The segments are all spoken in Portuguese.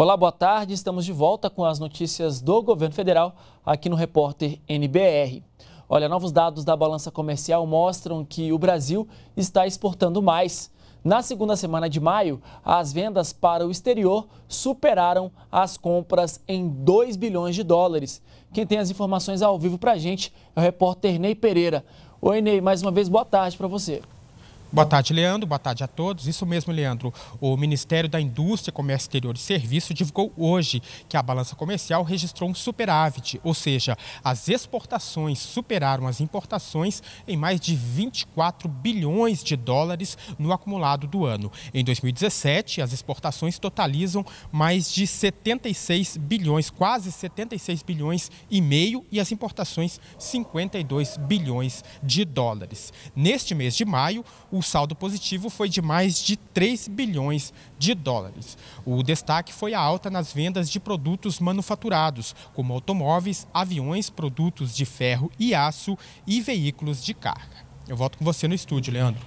Olá, boa tarde. Estamos de volta com as notícias do governo federal aqui no Repórter NBR. Olha, novos dados da balança comercial mostram que o Brasil está exportando mais. Na segunda semana de maio, as vendas para o exterior superaram as compras em 2 bilhões de dólares. Quem tem as informações ao vivo para a gente é o repórter Ney Pereira. Oi, Ney, mais uma vez, boa tarde para você. Boa tarde, Leandro. Boa tarde a todos. Isso mesmo, Leandro. O Ministério da Indústria, Comércio Exterior e Serviços divulgou hoje que a balança comercial registrou um superávit, ou seja, as exportações superaram as importações em mais de 24 bilhões de dólares no acumulado do ano. Em 2017, as exportações totalizam mais de 76 bilhões, quase 76 bilhões e meio, e as importações 52 bilhões de dólares. Neste mês de maio, o o saldo positivo foi de mais de 3 bilhões de dólares. O destaque foi a alta nas vendas de produtos manufaturados, como automóveis, aviões, produtos de ferro e aço e veículos de carga. Eu volto com você no estúdio, Leandro.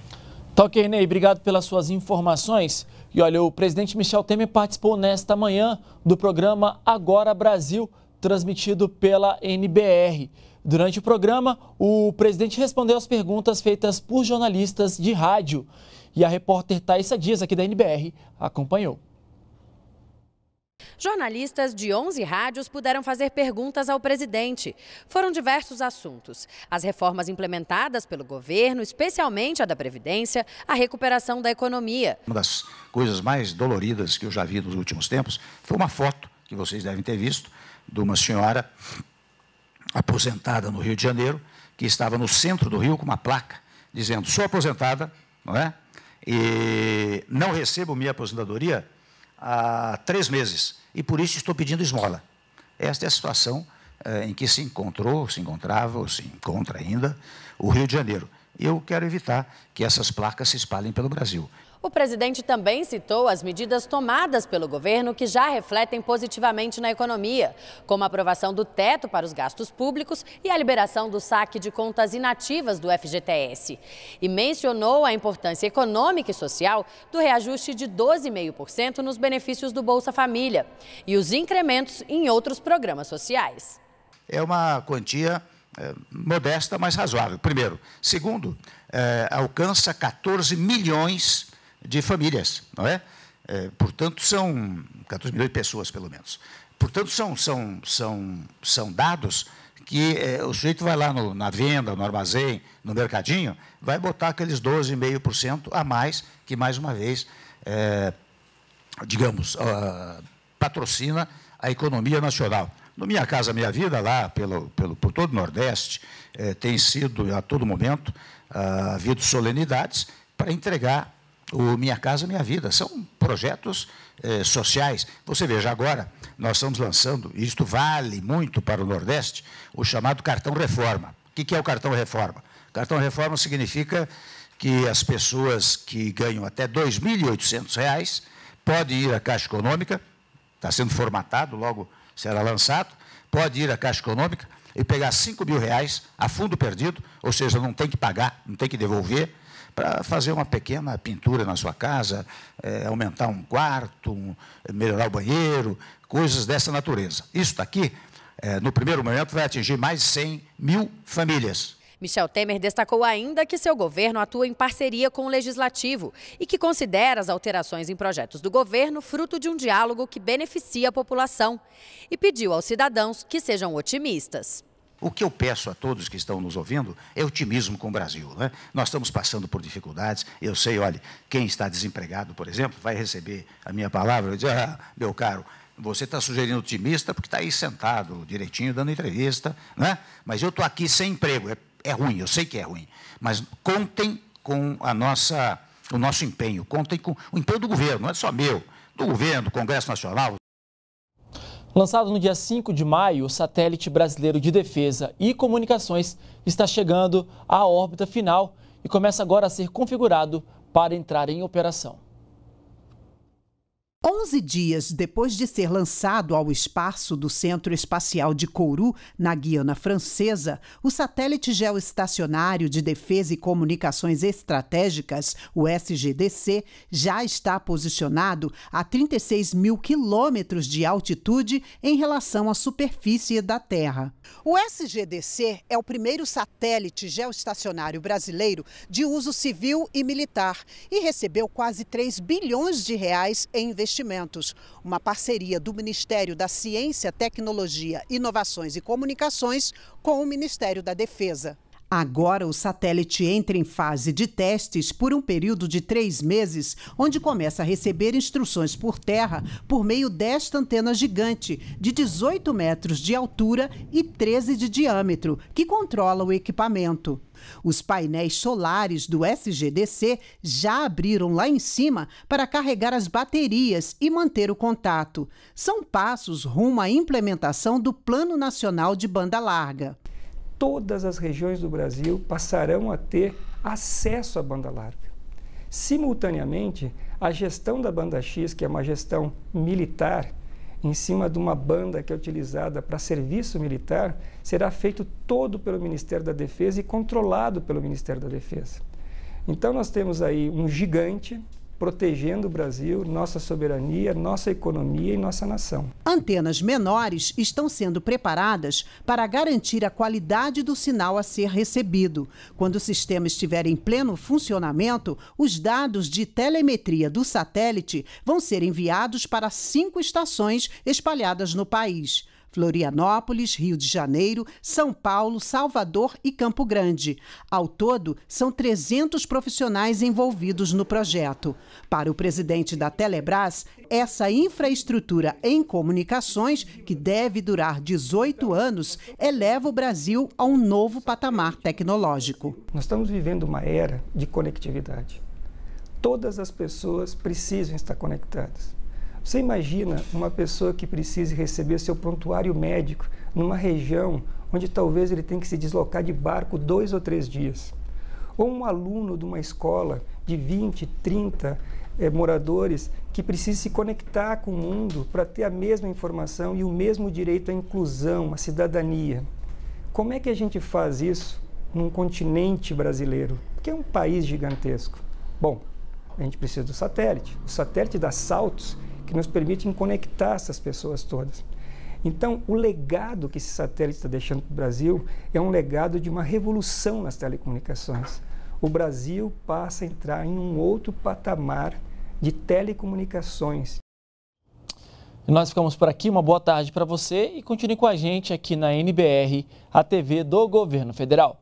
Tá ok, Ney. Obrigado pelas suas informações. E olha, o presidente Michel Temer participou nesta manhã do programa Agora Brasil transmitido pela NBR. Durante o programa, o presidente respondeu às perguntas feitas por jornalistas de rádio. E a repórter Thaisa Dias, aqui da NBR, acompanhou. Jornalistas de 11 rádios puderam fazer perguntas ao presidente. Foram diversos assuntos: as reformas implementadas pelo governo, especialmente a da Previdência, a recuperação da economia. Uma das coisas mais doloridas que eu já vi nos últimos tempos foi uma foto que vocês devem ter visto de uma senhora aposentada no Rio de Janeiro, que estava no centro do Rio com uma placa dizendo: sou aposentada, não é? E não recebo minha aposentadoria há três meses e por isso estou pedindo esmola. Esta é a situação eh, em que se encontrou, se encontrava ou se encontra ainda o Rio de Janeiro. Eu quero evitar que essas placas se espalhem pelo Brasil. O presidente também citou as medidas tomadas pelo governo que já refletem positivamente na economia, como a aprovação do teto para os gastos públicos e a liberação do saque de contas inativas do FGTS. E mencionou a importância econômica e social do reajuste de 12,5% nos benefícios do Bolsa Família e os incrementos em outros programas sociais. É uma quantia é, modesta, mas razoável, primeiro. Segundo, é, alcança 14 milhões de famílias, não é? é portanto, são 14 milhões de pessoas, pelo menos. Portanto, são, são, são, são dados que é, o sujeito vai lá no, na venda, no armazém, no mercadinho, vai botar aqueles 12,5% a mais, que, mais uma vez, é, digamos, uh, patrocina a economia nacional. No Minha Casa Minha Vida, lá pelo, pelo, por todo o Nordeste, é, tem sido, a todo momento, ah, havido solenidades para entregar o Minha Casa Minha Vida. São projetos eh, sociais. Você veja agora, nós estamos lançando, e isto vale muito para o Nordeste, o chamado cartão reforma. O que, é o cartão reforma? Cartão reforma significa que as pessoas que ganham até R$ 2.800 podem ir à Caixa Econômica, está sendo formatado, logo será lançado, pode ir à Caixa Econômica e pegar R$ 5.000 a fundo perdido, ou seja, não tem que pagar, não tem que devolver, para fazer uma pequena pintura na sua casa, é, aumentar um quarto, um, melhorar o banheiro, coisas dessa natureza. Isso daqui, é, no primeiro momento, vai atingir mais de 100 mil famílias. Michel Temer destacou ainda que seu governo atua em parceria com o legislativo e que considera as alterações em projetos do governo fruto de um diálogo que beneficia a população. E pediu aos cidadãos que sejam otimistas. O que eu peço a todos que estão nos ouvindo é otimismo com o Brasil. Né? Nós estamos passando por dificuldades. Eu sei, olha, quem está desempregado, por exemplo, vai receber a minha palavra. Eu digo, ah, meu caro, você está sugerindo otimista porque está aí sentado direitinho dando entrevista, né? mas eu estou aqui sem emprego. É, é ruim, eu sei que é ruim. Mas contem com a nossa, o nosso empenho, contem com o empenho do governo, não é só meu, do governo, do Congresso Nacional. Lançado no dia 5 de maio, o satélite brasileiro de defesa e comunicações está chegando à órbita final e começa agora a ser configurado para entrar em operação. 11 dias depois de ser lançado ao espaço do Centro Espacial de Kourou, na Guiana Francesa, o satélite geoestacionário de defesa e comunicações estratégicas, o SGDC, já está posicionado a 36 mil quilômetros de altitude em relação à superfície da Terra. O SGDC é o primeiro satélite geoestacionário brasileiro de uso civil e militar e recebeu quase 3 bilhões de reais em investimentos uma parceria do Ministério da Ciência, Tecnologia, Inovações e Comunicações com o Ministério da Defesa. Agora, o satélite entra em fase de testes por um período de três meses, onde começa a receber instruções por terra por meio desta antena gigante, de 18 metros de altura e 13 de diâmetro, que controla o equipamento. Os painéis solares do SGDC já abriram lá em cima para carregar as baterias e manter o contato. São passos rumo à implementação do Plano Nacional de Banda Larga todas as regiões do Brasil passarão a ter acesso à banda larga. Simultaneamente, a gestão da banda X, que é uma gestão militar, em cima de uma banda que é utilizada para serviço militar, será feito todo pelo Ministério da Defesa e controlado pelo Ministério da Defesa. Então nós temos aí um gigante protegendo o Brasil, nossa soberania, nossa economia e nossa nação. Antenas menores estão sendo preparadas para garantir a qualidade do sinal a ser recebido. Quando o sistema estiver em pleno funcionamento, os dados de telemetria do satélite vão ser enviados para cinco estações espalhadas no país. Florianópolis, Rio de Janeiro, São Paulo, Salvador e Campo Grande. Ao todo, são 300 profissionais envolvidos no projeto. Para o presidente da Telebrás, essa infraestrutura em comunicações, que deve durar 18 anos, eleva o Brasil a um novo patamar tecnológico. Nós estamos vivendo uma era de conectividade. Todas as pessoas precisam estar conectadas. Você imagina uma pessoa que precise receber seu prontuário médico numa região onde talvez ele tenha que se deslocar de barco dois ou três dias. Ou um aluno de uma escola de 20, 30 eh, moradores que precisa se conectar com o mundo para ter a mesma informação e o mesmo direito à inclusão, à cidadania. Como é que a gente faz isso num continente brasileiro, que é um país gigantesco? Bom, a gente precisa do satélite. O satélite dá saltos que nos permitem conectar essas pessoas todas. Então, o legado que esse satélite está deixando para o Brasil é um legado de uma revolução nas telecomunicações. O Brasil passa a entrar em um outro patamar de telecomunicações. E nós ficamos por aqui. Uma boa tarde para você e continue com a gente aqui na NBR, a TV do Governo Federal.